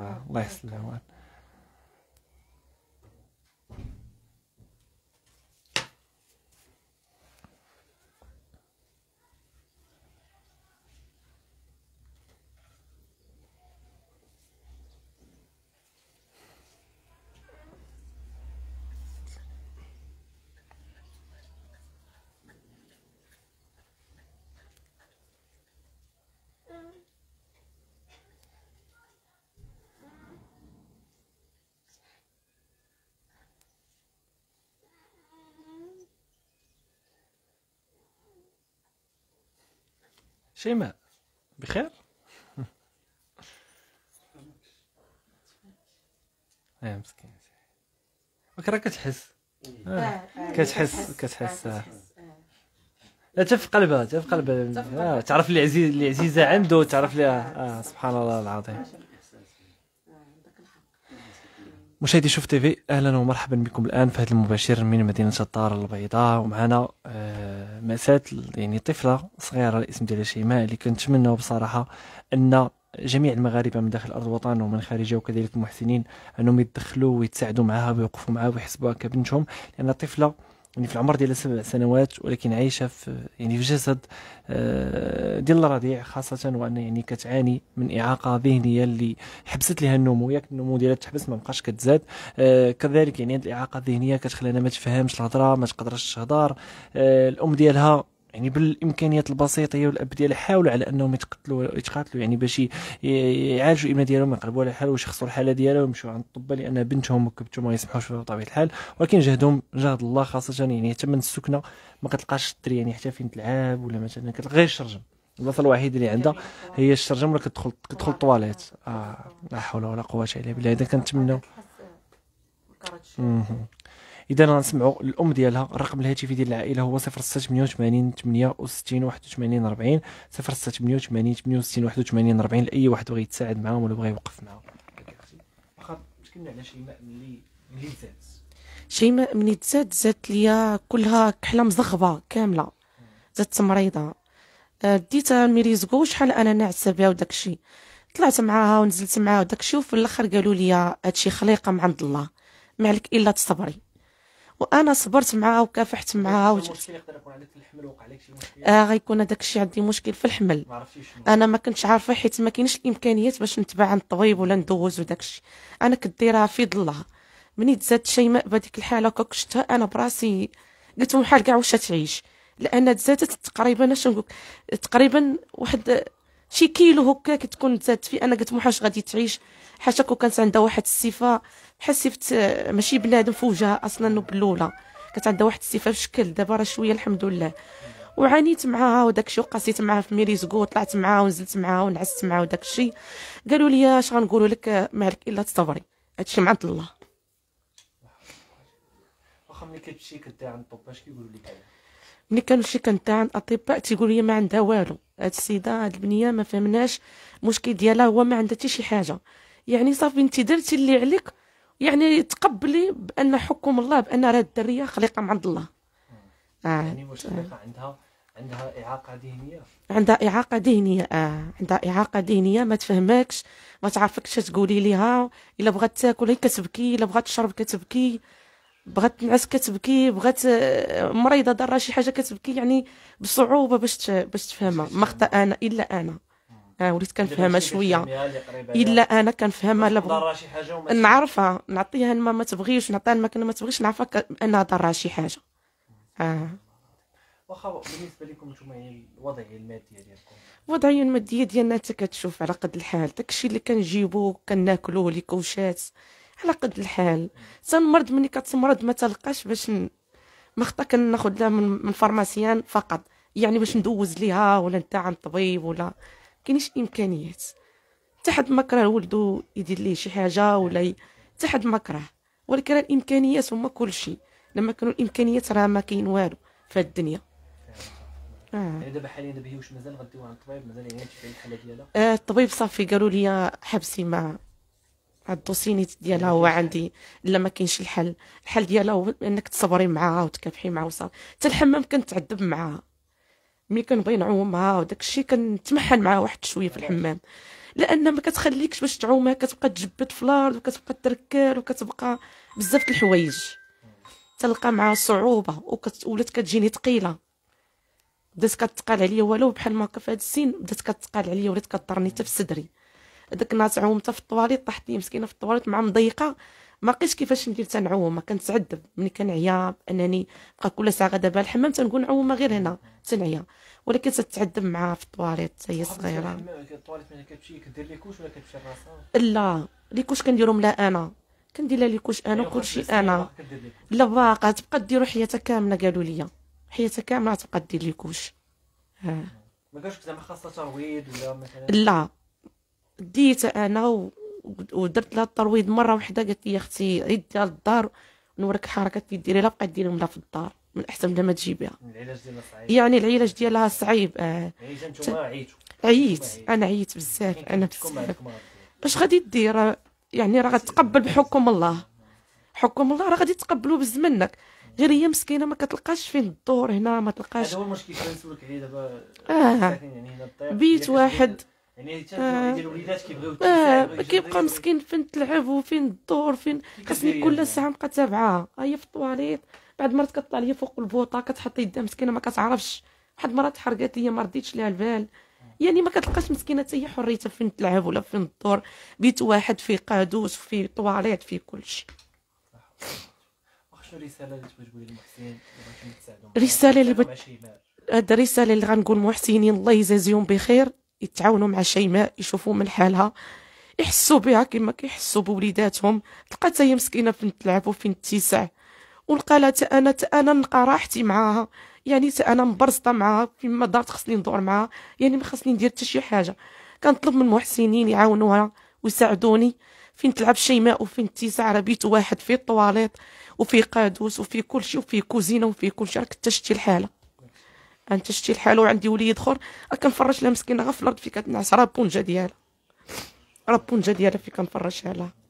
Uh, less than one. شيماء بخير ايه مسكين راك راه كتحس كتحس كتحس لا آه. آه. تف في قلبها تف قلبها آه، تعرف اللي عزيز اللي عزيزه عنده تعرف ليها اه سبحان الله العظيم مشاهدي شوف تيفي اهلا ومرحبا بكم الان في هذا المباشر من مدينه الدار البيضاء ومعنا آه، مساة يعني طفله صغيره الاسم ديالها شيماء اللي كنتمناو بصراحه ان جميع المغاربه من داخل ارض الوطن ومن خارجها وكذلك المحسنين انهم يتدخلوا ويتساعدوا معها ويوقفوا معها ويحسبوها كبنتهم لان طفله يعني في العمر ديال سبع سنوات ولكن عايشه في يعني في جسد آه، ديال الرضيع خاصه وان يعني كتعاني من اعاقه ذهنيه اللي حبست لها النمو ياك النمو ديالها تحبس ما بقاش كتزاد آه، كذلك يعني هذه الاعاقه الذهنيه كتخلينا ما تفهمش الهضره ما تقدرش تهضر آه، الام ديالها يعني بالامكانيات البسيطه هي والاب ديالها حاولوا على انهم يتقتلوا يتقاتلوا يعني باش يعالجوا الاما ديالهم يقلبوا على الحال ويشخصوا الحاله ديالها ويمشيو عند الطبه لان بنتهم وكبتهم ما يسمحوش بطبيعه الحال ولكن جهدهم جهد الله خاصه يعني حتى من السكنه ما كتلقاش الدري يعني حتى فين تلعب ولا مثلا كتلقى غير الشرجم البلاصه الوحيده اللي عندها هي الشرجم ولا كتدخل كتدخل الطواليت اه لا حول ولا قوه الا بالله اذا كنتمناو اذا غنسمعوا الام ديالها رقم الهاتف ديال العائله هو 0688 68 81 40 0688 68 81 40 لاي واحد بغى يتساعد معاهم ولا بغى يوقف معاهم واخا تكلمنا على شيماء ملي ملي زادت شيماء ملي زاد زادت ليا كلها كحله مزغبه كامله زادت مريضه آه، ديتها ميريزكو شحال انا نعسه بها وداك الشيء طلعت معاها ونزلت معاها وداك الشيء وفي الاخر قالوا لي هادشي خليقه من عند الله ما عليك الا تصبري وانا صبرت معاها وكافحت طيب، معاها وج... اه غيكون هذاك الشيء عندي مشكل في الحمل انا ما كنتش عارفه حيت ما كاينش الامكانيات باش نتبع عند الطبيب ولا ندوز وداك الشيء انا كديرها في الله مني تزاد شيماء بهذيك الحاله هكاك شتها انا براسي قلت بحال كاع واش تعيش لان تزادت تقريبا اش نقول تقريبا واحد شي كيلو هكاك تكون تزاد فيه انا قلت محاش غادي تعيش حاشاك كانت عندها واحد الصفه بحال صفه ماشي بنادم في وجهها اصلا وبلوله كانت عندها واحد الصفه في شكل دابا راه شويه الحمد لله وعانيت معاها وداك الشيء وقاسيت معاها في ميريزكو طلعت معاها ونزلت معاها ونعست معاها وداك الشيء قالوا لي اش غنقولوا لك مالك الا تصبري هادشي مع عند الله واخا ملي كتمشي كدعي عند اش كيقولوا لك ملي كنمشي كنتا عند الاطباء تيقولوا لي ما عندها والو هاد السيده هاد البنيه ما فهمناش المشكل ديالها هو ما عندها حتى شي حاجه يعني صافي انت درتي اللي عليك يعني تقبلي بان حكم الله بان راه الدريه خليقه من عند الله آه. يعني واش خليقه عندها عندها اعاقه ذهنيه عندها اعاقه ذهنيه اه عندها اعاقه ذهنيه ما تفهمكش ما تعرفكش تقولي ليها الا بغات تاكل هي كتبكي الا بغات تشرب كتبكي بغات تنعس كتبكي بغات مريضه آه، ضاره شي حاجه كتبكي يعني بصعوبه باش باش تفهمها ما خطا انا الا انا آه وليت كنفهمها شويه الا انا كنفهمها لا بغ... نعرفها نعطيها ما ما تبغيش نعطيها الماكله ما تبغيش نعرفها انها دار شي حاجه اه واخا بالنسبه لكم نتوما يعني الوضعيه الماديه ديالكم الوضعيه الماديه ديالنا انت كتشوف على قد الحال داكشي اللي كنجيبو كناكلوه لي كوشات على قد الحال تنمرض ملي كتمرض ما تلقاش باش ن... ما خطا كناخذ لها من, من فارماسيان فقط يعني باش ندوز ليها ولا نتاع عند طبيب ولا كاينش امكانيات حتى حد ما كره ولدو يدير ليه شي حاجه ولا حتى حد ما كره ولكن الامكانيات هما كلشي لما كانوا الامكانيات راه ما كاين والو في الدنيا آه. يعني دابا حاليا دابا هي واش مازال غديوها عند الطبيب مازال يعني تشفي الحاله ديالها آه، الطبيب صافي قالوا لي حبسي ما هاد الدوسينيت ديالها هو عندي لا ما كاينش الحل الحل ديالها هو انك تصبري معاها وتكافحي معاها وصافي حتى الحمام كنتعذب معاها ملي كنبغي نعومها وداك الشيء كنتمحل معاها واحد شويه في الحمام لان ما كتخليكش باش تعومها كتبقى تجبد في الارض وكتبقى تركل وكتبقى بزاف د الحوايج تلقى معها صعوبه وكت... ولات كتجيني ثقيله بدات كتقال عليا ولو بحال ما في هاد السن بدات كتقال عليا ولات كضرني حتى في صدري داك النهار عومتها في الطواليط طاحت لي مسكينه في الطواليط مع مضيقه ما بقيتش كيفاش ندير تنعوم كنتعذب ملي كنعيا انني بقى كل ساعه دابا الحمام تنقول نعومه غير هنا تنعيا ولكن تتعذب معاها في الطواليط هي صغيره الطواليط ملي كتمشي كدير ليكوش ولا كتمشي لا ليكوش كنديرهم لا انا كندير لها ليكوش انا أيوة، وكلشي انا لا باقا تبقى ديرو حياتها كامله قالوا لي حياتها كامله تبقى دير ليكوش آه. ما قالش زعما خاصه ترويض ولا مثلا لا ديت انا ودرت لها الترويض مره وحده قالت لي اختي عيديها للدار نوريك الحركات اللي لا بقى ديري لها في الدار من احسن بلا ما تجيبيها العلاج ديالها صعيب يعني العلاج ديالها صعيب اه ت... عييت عييت انا عييت بزاف انا بزاف اش غادي دير يعني راه غتقبل بحكم الله حكم الله راه غادي تقبلو بزمنك غير هي مسكينه ما كتلقاش فين الدور هنا ما تلقاش هذا هو المشكل كنسولك عليه دابا اه يعني هنا بيت واحد يعني ديال آه. الوليدات كيبغيو اه كيبقى مسكين فين تلعب وفين الدور فين خاصني كل يعني. ساعه نبقى تابعها هي في التواليت بعد مرات كطلع ليا فوق البوطه كتحط يدها مسكينه ما كتعرفش واحد مرات تحرقات ليا ما رديتش ليها البال يعني ما كتلقاش مسكينه حتى هي حريتها فين تلعب ولا فين الدور بيت واحد فيه قادوس فيه طواليت فيه كلشي شيء الرساله اللي تبغي لمحسن رساله اللي بغيت هاد الرساله اللي غنقول محسنين الله يجازيهم بخير يتعاونوا مع شيماء يشوفوا من حالها يحسوا بها كما كيحسوا بوليداتهم لقات هي مسكينه فين تلعب وفين تتسع ولقالها انا انا نلقى راحتي معاها يعني انا مبرزطه معاها فيما دارت خصني ندور معاها يعني ما خصني ندير حتى شي حاجه كنطلب من المحسنين يعاونوها ويساعدوني فين تلعب شيماء وفين تيسع راه بيت واحد فيه الطواليط وفيه قادوس وفيه كلشي وفيه كوزينه وفيه كلشي راك تشتي الحاله انت شتي الحال وعندي وليد اخر آه، كنفرش لها مسكينه غير في الارض فين كتنعس راه بونجه ديالها راه بونجه ديالها فين كنفرجها لها